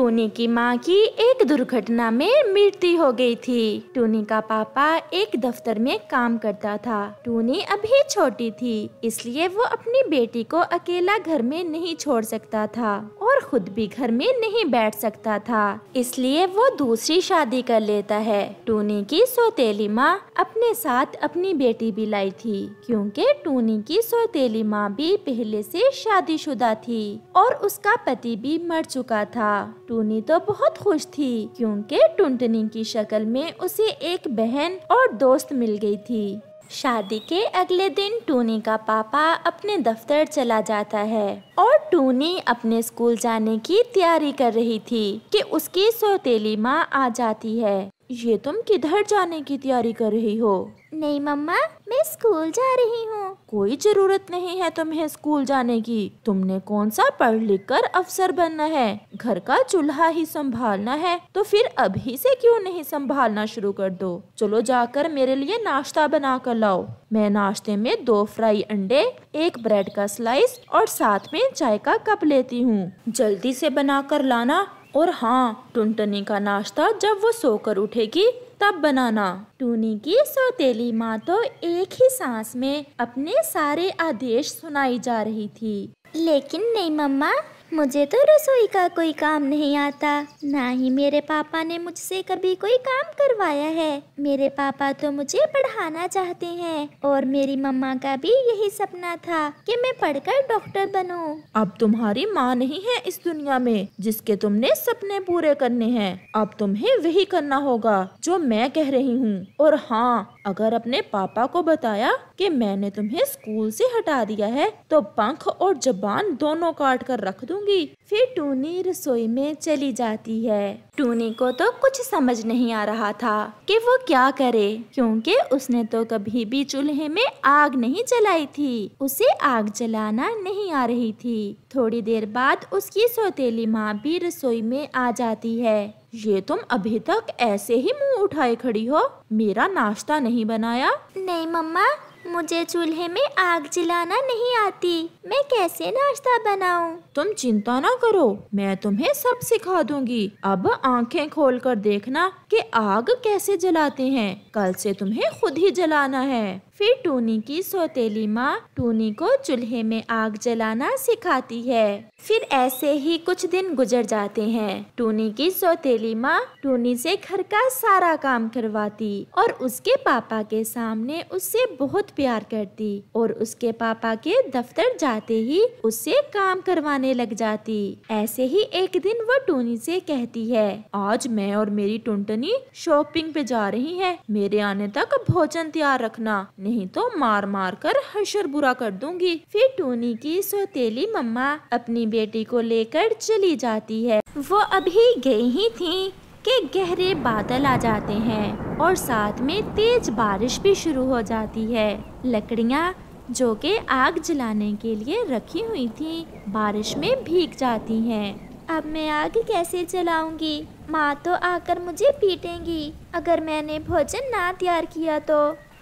Tony की माँ की एक दुर्घटना में मृत्यु हो गई थी टोनी का पापा एक दफ्तर में काम करता था टोनी अभी छोटी थी इसलिए वो अपनी बेटी को अकेला घर में नहीं छोड़ सकता था और और खुद भी घर में नहीं बैठ सकता था इसलिए वो दूसरी शादी कर लेता है टूनी की सौतेली माँ अपने साथ अपनी बेटी भी लाई थी क्योंकि टूनी की सौतेली माँ भी पहले से शादीशुदा थी और उसका पति भी मर चुका था टूनी तो बहुत खुश थी क्योंकि टुनटनी की शक्ल में उसे एक बहन और दोस्त मिल गई थी शादी के अगले दिन टूनी का पापा अपने दफ्तर चला जाता है और टूनी अपने स्कूल जाने की तैयारी कर रही थी कि उसकी सौतेली माँ आ जाती है ये तुम किधर जाने की तैयारी कर रही हो नहीं मम्मा मैं स्कूल जा रही हूँ कोई जरूरत नहीं है तुम्हें स्कूल जाने की तुमने कौन सा पढ़ लिख कर अफसर बनना है घर का चूल्हा ही संभालना है तो फिर अभी से क्यों नहीं संभालना शुरू कर दो चलो जाकर मेरे लिए नाश्ता बना कर लाओ मैं नाश्ते में दो फ्राई अंडे एक ब्रेड का स्लाइस और साथ में चाय का कप लेती हूँ जल्दी से बना कर लाना और हाँ टुनटनी का नाश्ता जब वो सोकर उठेगी तब बनाना टूनी की सौतेली माँ तो एक ही सांस में अपने सारे आदेश सुनाई जा रही थी लेकिन नहीं मम्मा मुझे तो रसोई का कोई काम नहीं आता ना ही मेरे पापा ने मुझसे कभी कोई काम करवाया है मेरे पापा तो मुझे पढ़ाना चाहते हैं और मेरी मम्मा का भी यही सपना था कि मैं पढ़कर डॉक्टर बनूं। अब तुम्हारी माँ नहीं है इस दुनिया में जिसके तुमने सपने पूरे करने हैं अब तुम्हें वही करना होगा जो मैं कह रही हूँ और हाँ अगर अपने पापा को बताया कि मैंने तुम्हें स्कूल से हटा दिया है तो पंख और जबान दोनों काट कर रख दूँ लूँगी फिर टूनी रसोई में चली जाती है टूनी को तो कुछ समझ नहीं आ रहा था कि वो क्या करे क्योंकि उसने तो कभी भी चूल्हे में आग नहीं जलाई थी उसे आग जलाना नहीं आ रही थी थोड़ी देर बाद उसकी सौतेली माँ भी रसोई में आ जाती है ये तुम अभी तक ऐसे ही मुंह उठाए खड़ी हो मेरा नाश्ता नहीं बनाया नहीं मम्मा मुझे चूल्हे में आग जलाना नहीं आती मैं कैसे नाश्ता बनाऊं? तुम चिंता ना करो मैं तुम्हें सब सिखा दूंगी अब आंखें खोलकर देखना कि आग कैसे जलाते हैं कल से तुम्हें खुद ही जलाना है फिर टूनी की सौतेली माँ टूनी को चूल्हे में आग जलाना सिखाती है फिर ऐसे ही कुछ दिन गुजर जाते हैं टूनी की सौतेली माँ टूनी से घर का सारा काम करवाती और उसके पापा के सामने उससे बहुत प्यार करती और उसके पापा के दफ्तर जाते ही उससे काम करवाने लग जाती ऐसे ही एक दिन वो टूनी से कहती है आज मैं और मेरी टुनटन नंदनी शॉपिंग पे जा रही है मेरे आने तक भोजन तैयार रखना नहीं तो मार मार कर हशर बुरा कर दूंगी फिर टोनी की सौतेली मम्मा अपनी बेटी को लेकर चली जाती है वो अभी गई ही थी के गहरे बादल आ जाते हैं और साथ में तेज बारिश भी शुरू हो जाती है लकड़ियाँ जो के आग जलाने के लिए रखी हुई थी बारिश में भीग जाती हैं अब मैं आग कैसे जलाऊंगी माँ तो आकर मुझे पीटेंगी अगर मैंने भोजन ना तैयार किया तो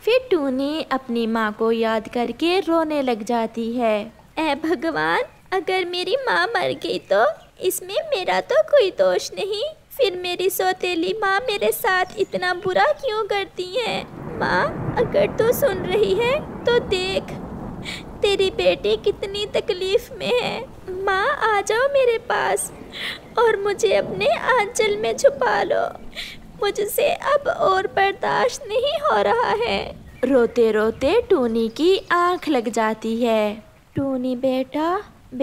फिर टूनी अपनी माँ को याद करके रोने लग जाती है ए भगवान अगर मेरी माँ मर गई तो इसमें मेरा तो कोई दोष नहीं फिर मेरी सौतेली माँ मेरे साथ इतना बुरा क्यों करती है माँ अगर तू सुन रही है तो देख तेरी बेटी कितनी तकलीफ में है माँ आ जाओ मेरे पास और मुझे अपने आंचल में छुपा लो मुझसे अब और बर्दाश्त नहीं हो रहा है रोते रोते टूनी की आंख लग जाती है टूनी बेटा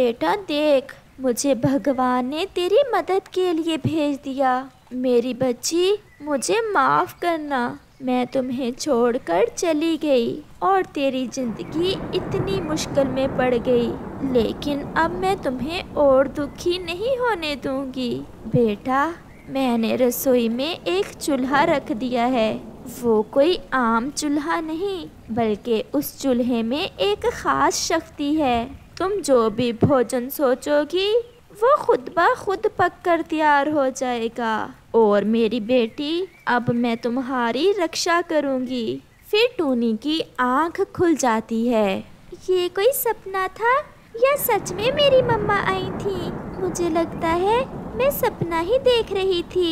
बेटा देख मुझे भगवान ने तेरी मदद के लिए भेज दिया मेरी बच्ची मुझे माफ़ करना मैं तुम्हें छोड़कर चली गई और तेरी ज़िंदगी इतनी मुश्किल में पड़ गई लेकिन अब मैं तुम्हें और दुखी नहीं होने दूंगी बेटा मैंने रसोई में एक चूल्हा रख दिया है वो कोई आम चूल्हा नहीं बल्कि उस चूल्हे में एक ख़ास शक्ति है तुम जो भी भोजन सोचोगी वो खुद ब खुद पक कर तैयार हो जाएगा और मेरी बेटी अब मैं तुम्हारी रक्षा करूँगी फिर टूनी की आंख खुल जाती है ये कोई सपना था या सच में मेरी मम्मा आई थी मुझे लगता है मैं सपना ही देख रही थी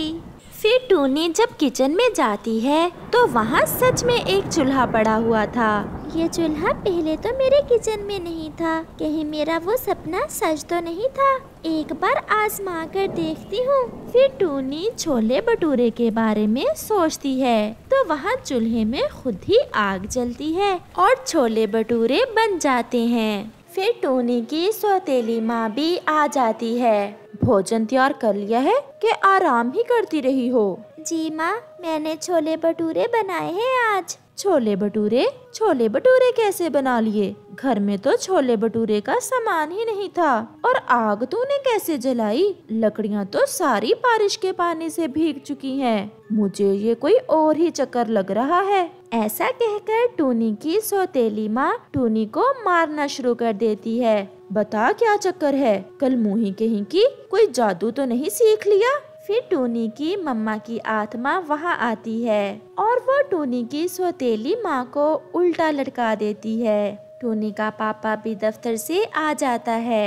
फिर टूनी जब किचन में जाती है तो वहाँ सच में एक चूल्हा पड़ा हुआ था ये चूल्हा पहले तो मेरे किचन में नहीं था कहीं मेरा वो सपना सच तो नहीं था एक बार आजमा कर देखती हूँ फिर टूनी छोले भटूरे के बारे में सोचती है तो वहाँ चूल्हे में खुद ही आग जलती है और छोले भटूरे बन जाते हैं फिर टूनी की सौतेली माँ भी आ जाती है भोजन तैयार कर लिया है कि आराम ही करती रही हो जी माँ मैंने छोले भटूरे बनाए हैं आज छोले भटूरे छोले भटूरे कैसे बना लिए घर में तो छोले भटूरे का सामान ही नहीं था और आग तूने कैसे जलाई लकड़ियाँ तो सारी बारिश के पानी से भीग चुकी हैं। मुझे ये कोई और ही चक्कर लग रहा है ऐसा कहकर टूनी की सौतेली माँ टूनी को मारना शुरू कर देती है बता क्या चक्कर है कल मुही कहीं की कोई जादू तो नहीं सीख लिया फिर टोनी की मम्मा की आत्मा वहाँ आती है और वो टोनी की सौतेली माँ को उल्टा लटका देती है टोनी का पापा भी दफ्तर से आ जाता है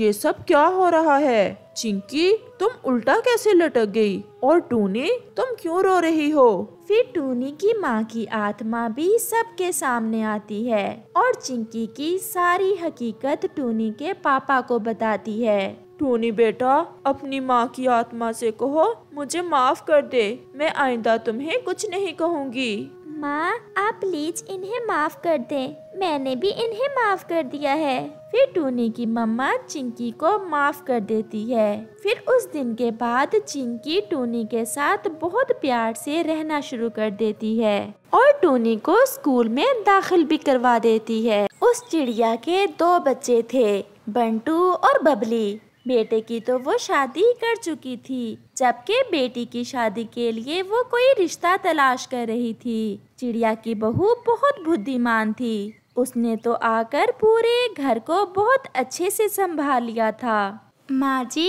ये सब क्या हो रहा है चिंकी तुम उल्टा कैसे लटक गई और टूनी तुम क्यों रो रही हो फिर टूनी की माँ की आत्मा भी सबके सामने आती है और चिंकी की सारी हकीकत टूनी के पापा को बताती है टूनी बेटा अपनी माँ की आत्मा से कहो मुझे माफ कर दे मैं आइंदा तुम्हें कुछ नहीं कहूँगी माँ आप प्लीज इन्हें माफ कर दें मैंने भी इन्हें माफ कर दिया है फिर टूनी की मम्मा चिंकी को माफ कर देती है फिर उस दिन के बाद चिंकी टूनी के साथ बहुत प्यार से रहना शुरू कर देती है और टूनी को स्कूल में दाखिल भी करवा देती है उस चिड़िया के दो बच्चे थे बंटू और बबली बेटे की तो वो शादी कर चुकी थी जबकि बेटी की शादी के लिए वो कोई रिश्ता तलाश कर रही थी चिड़िया की बहू बहुत बुद्धिमान थी उसने तो आकर पूरे घर को बहुत अच्छे से संभाल लिया था माँ जी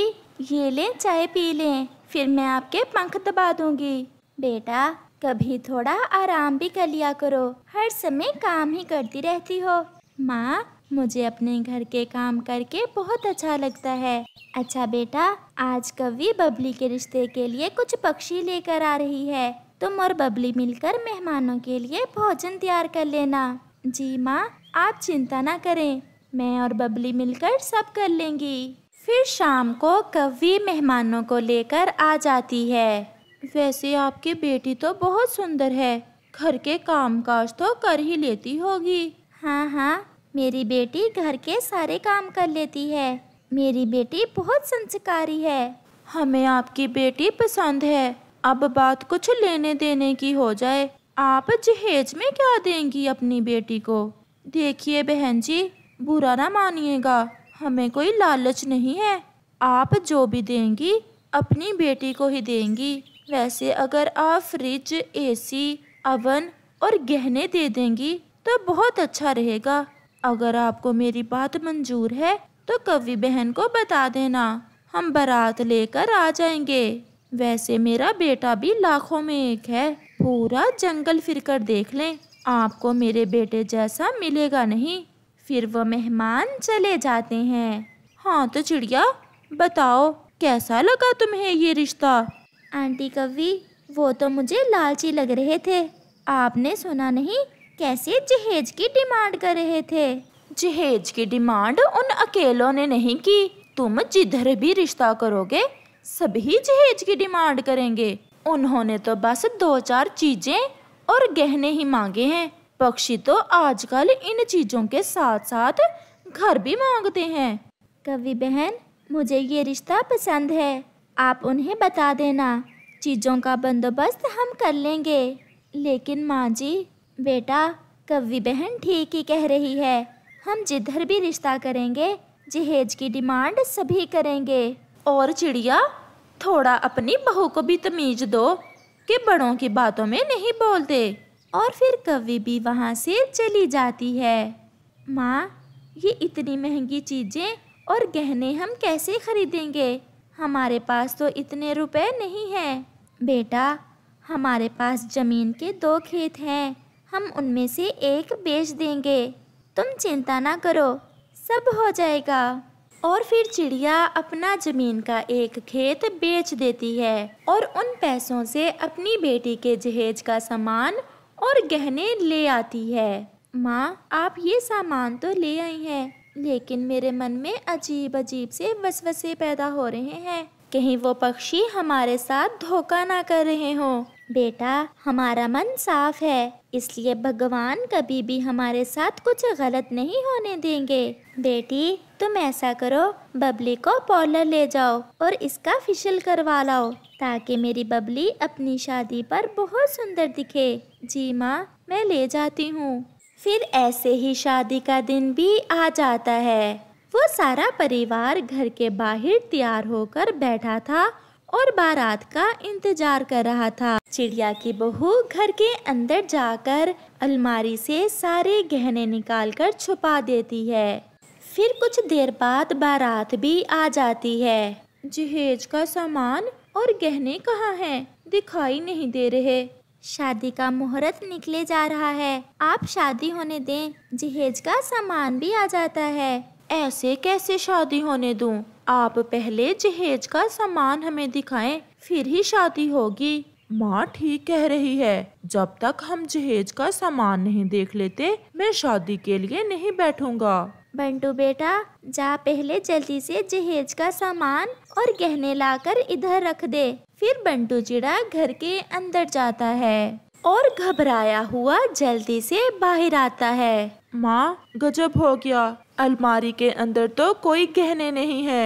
ये लें चाय पी लें फिर मैं आपके पंख दबा दूंगी बेटा कभी थोड़ा आराम भी कर लिया करो हर समय काम ही करती रहती हो माँ मुझे अपने घर के काम करके बहुत अच्छा लगता है अच्छा बेटा आज कवि बबली के रिश्ते के लिए कुछ पक्षी लेकर आ रही है तुम और बबली मिलकर मेहमानों के लिए भोजन तैयार कर लेना जी माँ आप चिंता ना करें मैं और बबली मिलकर सब कर लेंगी फिर शाम को कवि मेहमानों को लेकर आ जाती है वैसे आपकी बेटी तो बहुत सुंदर है घर के काज तो कर ही लेती होगी हाँ हाँ मेरी बेटी घर के सारे काम कर लेती है मेरी बेटी बहुत संस्कारी है हमें आपकी बेटी पसंद है अब बात कुछ लेने देने की हो जाए आप जहेज में क्या देंगी अपनी बेटी को देखिए बहन जी बुरा ना मानिएगा हमें कोई लालच नहीं है आप जो भी देंगी अपनी बेटी को ही देंगी वैसे अगर आप फ्रिज एसी, अवन और गहने दे देंगी तो बहुत अच्छा रहेगा अगर आपको मेरी बात मंजूर है तो कवि बहन को बता देना हम बारात लेकर आ जाएंगे वैसे मेरा बेटा भी लाखों में एक है पूरा जंगल फिर कर देख लें आपको मेरे बेटे जैसा मिलेगा नहीं फिर वह मेहमान चले जाते हैं हाँ तो चिड़िया बताओ कैसा लगा तुम्हें ये रिश्ता आंटी कवि वो तो मुझे लालची लग रहे थे आपने सुना नहीं कैसे जहेज की डिमांड कर रहे थे जहेज की डिमांड उन अकेलों ने नहीं की तुम जिधर भी रिश्ता करोगे सभी जहेज की डिमांड करेंगे उन्होंने तो बस दो चार चीजें और गहने ही मांगे हैं पक्षी तो आजकल इन चीजों के साथ साथ घर भी मांगते हैं कवि बहन मुझे ये रिश्ता पसंद है आप उन्हें बता देना चीजों का बंदोबस्त हम कर लेंगे लेकिन माँ जी बेटा कवि बहन ठीक ही कह रही है हम जिधर भी रिश्ता करेंगे जहेज की डिमांड सभी करेंगे और चिड़िया थोड़ा अपनी बहू को भी तमीज दो कि बड़ों की बातों में नहीं बोलते और फिर कवि भी वहाँ से चली जाती है माँ ये इतनी महंगी चीज़ें और गहने हम कैसे खरीदेंगे हमारे पास तो इतने रुपए नहीं हैं बेटा हमारे पास ज़मीन के दो खेत हैं हम उनमें से एक बेच देंगे तुम चिंता ना करो सब हो जाएगा और फिर चिड़िया अपना ज़मीन का एक खेत बेच देती है और उन पैसों से अपनी बेटी के जहेज का सामान और गहने ले आती है माँ आप ये सामान तो ले आई हैं लेकिन मेरे मन में अजीब अजीब से वसवसे पैदा हो रहे हैं कहीं वो पक्षी हमारे साथ धोखा ना कर रहे हो बेटा हमारा मन साफ है इसलिए भगवान कभी भी हमारे साथ कुछ गलत नहीं होने देंगे बेटी तुम ऐसा करो बबली को पॉलर ले जाओ और इसका फिशल करवा लाओ ताकि मेरी बबली अपनी शादी पर बहुत सुंदर दिखे जी माँ मैं ले जाती हूँ फिर ऐसे ही शादी का दिन भी आ जाता है वो सारा परिवार घर के बाहर तैयार होकर बैठा था और बारात का इंतजार कर रहा था चिड़िया की बहू घर के अंदर जाकर अलमारी से सारे गहने निकालकर छुपा देती है फिर कुछ देर बाद बारात भी आ जाती है जहेज का सामान और गहने कहाँ हैं? दिखाई नहीं दे रहे शादी का मुहूर्त निकले जा रहा है आप शादी होने दें जहेज का सामान भी आ जाता है ऐसे कैसे शादी होने दूं? आप पहले जहेज का सामान हमें दिखाएं, फिर ही शादी होगी माँ ठीक कह रही है जब तक हम जहेज का सामान नहीं देख लेते मैं शादी के लिए नहीं बैठूंगा बंटू बेटा जा पहले जल्दी से जहेज का सामान और गहने लाकर इधर रख दे फिर बंटू चिड़ा घर के अंदर जाता है और घबराया हुआ जल्दी से बाहर आता है माँ गजब हो गया अलमारी के अंदर तो कोई गहने नहीं है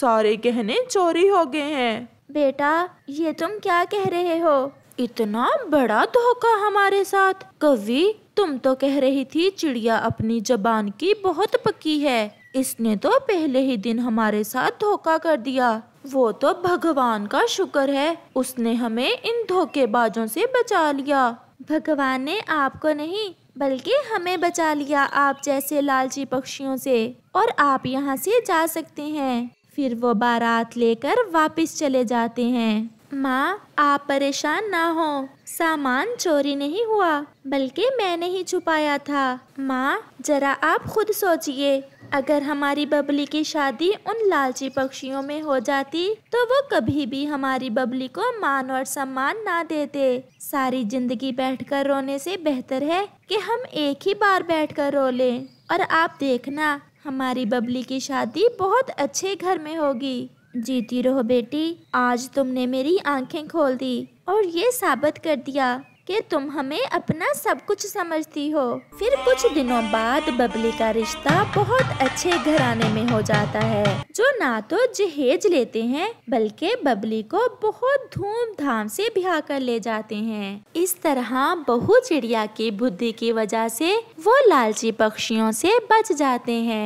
सारे गहने चोरी हो गए हैं बेटा ये तुम क्या कह रहे हो इतना बड़ा धोखा हमारे साथ कवि तुम तो कह रही थी चिड़िया अपनी जबान की बहुत पक्की है इसने तो पहले ही दिन हमारे साथ धोखा कर दिया वो तो भगवान का शुक्र है उसने हमें इन धोखेबाजों से बचा लिया भगवान ने आपको नहीं बल्कि हमें बचा लिया आप जैसे लालची पक्षियों से और आप यहाँ से जा सकते हैं फिर वो बारात लेकर वापस चले जाते हैं माँ आप परेशान ना हो सामान चोरी नहीं हुआ बल्कि मैंने ही छुपाया था माँ जरा आप खुद सोचिए अगर हमारी बबली की शादी उन लालची पक्षियों में हो जाती तो वो कभी भी हमारी बबली को मान और सम्मान ना देते सारी जिंदगी बैठकर रोने से बेहतर है कि हम एक ही बार बैठकर रो लें और आप देखना हमारी बबली की शादी बहुत अच्छे घर में होगी जीती रहो बेटी आज तुमने मेरी आंखें खोल दी और ये साबित कर दिया कि तुम हमें अपना सब कुछ समझती हो फिर कुछ दिनों बाद बबली का रिश्ता बहुत अच्छे घराने में हो जाता है जो ना तो जहेज लेते हैं बल्कि बबली को बहुत धूमधाम से ब्याह कर ले जाते हैं इस तरह बहु चिड़िया की बुद्धि की वजह से वो लालची पक्षियों से बच जाते हैं